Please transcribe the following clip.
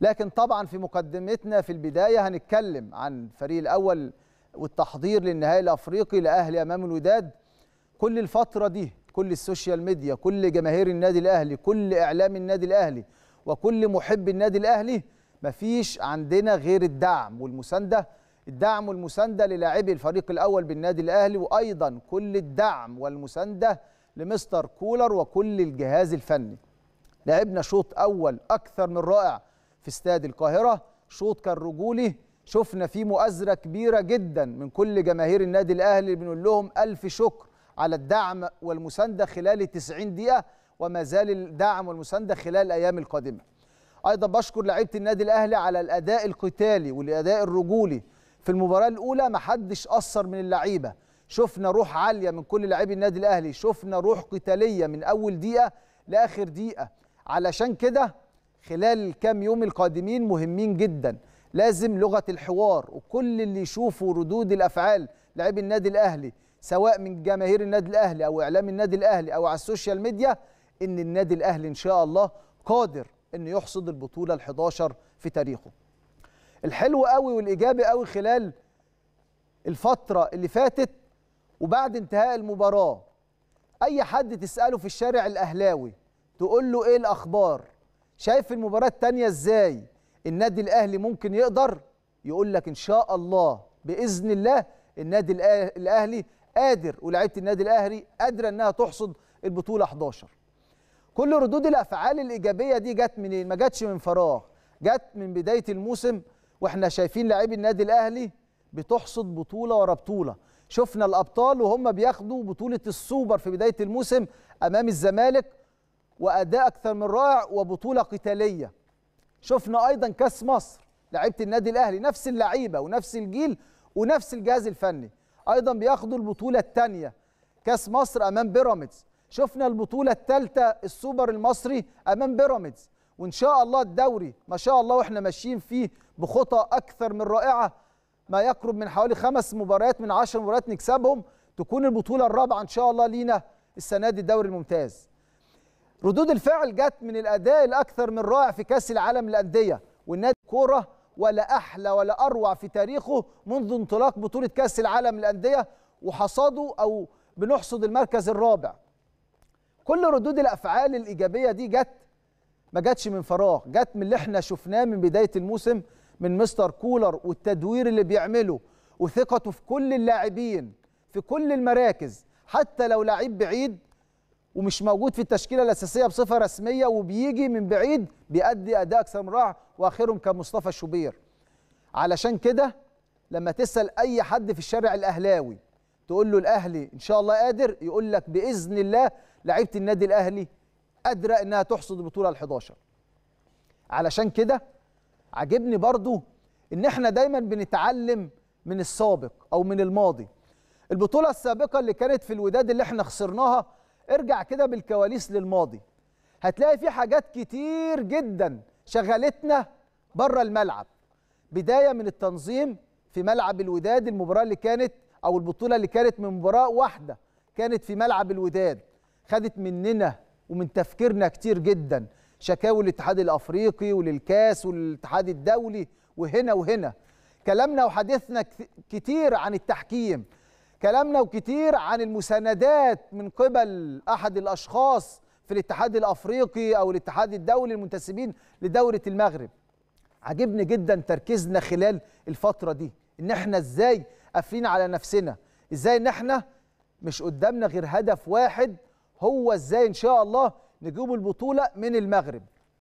لكن طبعا في مقدمتنا في البدايه هنتكلم عن الفريق الاول والتحضير للنهائي الافريقي لاهلي امام الوداد كل الفتره دي كل السوشيال ميديا كل جماهير النادي الاهلي كل اعلام النادي الاهلي وكل محب النادي الاهلي مفيش عندنا غير الدعم والمسانده الدعم والمسانده للاعبي الفريق الاول بالنادي الاهلي وايضا كل الدعم والمسانده لمستر كولر وكل الجهاز الفني لعبنا شوط اول اكثر من رائع في استاد القاهرة شوط كان رجولي شفنا فيه مؤازرة كبيرة جدا من كل جماهير النادي الأهلي بنقول لهم ألف شكر على الدعم والمساندة خلال 90 دقيقة وما زال الدعم والمساندة خلال الأيام القادمة أيضا بشكر لعيبة النادي الأهلي على الأداء القتالي والأداء الرجولي في المباراة الأولى ما حدش قصر من اللعيبة شفنا روح عالية من كل لعيبة النادي الأهلي شفنا روح قتالية من أول دقيقة لآخر دقيقة علشان كده خلال الكام يوم القادمين مهمين جدا لازم لغه الحوار وكل اللي يشوفوا ردود الافعال لعب النادي الاهلي سواء من جماهير النادي الاهلي او اعلام النادي الاهلي او على السوشيال ميديا ان النادي الاهلي ان شاء الله قادر انه يحصد البطوله ال11 في تاريخه الحلو قوي والايجابي قوي خلال الفتره اللي فاتت وبعد انتهاء المباراه اي حد تساله في الشارع الاهلاوي تقول له ايه الاخبار شايف المباراه التانية ازاي النادي الاهلي ممكن يقدر يقول لك ان شاء الله باذن الله النادي الاهلي قادر ولاعيبه النادي الاهلي قادره انها تحصد البطوله 11 كل ردود الافعال الايجابيه دي جت منين ما جاتش من فراغ جت من بدايه الموسم واحنا شايفين لاعبي النادي الاهلي بتحصد بطوله ورا بطوله شفنا الابطال وهم بياخدوا بطوله السوبر في بدايه الموسم امام الزمالك واداء اكثر من رائع وبطوله قتاليه شفنا ايضا كاس مصر لعيبه النادي الاهلي نفس اللعيبه ونفس الجيل ونفس الجهاز الفني ايضا بياخدوا البطوله الثانيه كاس مصر امام بيراميدز شفنا البطوله الثالثه السوبر المصري امام بيراميدز وان شاء الله الدوري ما شاء الله واحنا ماشيين فيه بخطى اكثر من رائعه ما يقرب من حوالي خمس مباريات من عشر مباريات نكسبهم تكون البطوله الرابعه ان شاء الله لينا السنه دي الدوري الممتاز ردود الفعل جت من الاداء الاكثر من رائع في كاس العالم للانديه والنادي كوره ولا احلى ولا اروع في تاريخه منذ انطلاق بطوله كاس العالم للانديه وحصاده او بنحصد المركز الرابع كل ردود الافعال الايجابيه دي جت ما جاتش من فراغ جت من اللي احنا شفناه من بدايه الموسم من مستر كولر والتدوير اللي بيعمله وثقته في كل اللاعبين في كل المراكز حتى لو لعيب بعيد ومش موجود في التشكيله الاساسيه بصفه رسميه وبيجي من بعيد بيأدي اداء اكثر من رائع واخرهم كان مصطفى شوبير علشان كده لما تسال اي حد في الشارع الاهلاوي تقول له الاهلي ان شاء الله قادر يقول لك باذن الله لعيبه النادي الاهلي قادره انها تحصد البطوله ال11 علشان كده عجبني برضو ان احنا دايما بنتعلم من السابق او من الماضي البطوله السابقه اللي كانت في الوداد اللي احنا خسرناها ارجع كده بالكواليس للماضي هتلاقي في حاجات كتير جدا شغلتنا بره الملعب بدايه من التنظيم في ملعب الوداد المباراه اللي كانت او البطوله اللي كانت من مباراه واحده كانت في ملعب الوداد خدت مننا ومن تفكيرنا كتير جدا شكاوي الاتحاد الافريقي وللكاس والاتحاد الدولي وهنا وهنا كلامنا وحديثنا كتير عن التحكيم كلامنا وكتير عن المساندات من قبل أحد الأشخاص في الاتحاد الأفريقي أو الاتحاد الدولي المنتسبين لدولة المغرب عجبني جدا تركيزنا خلال الفترة دي إن احنا إزاي قافلين على نفسنا إزاي إن احنا مش قدامنا غير هدف واحد هو إزاي إن شاء الله نجيب البطولة من المغرب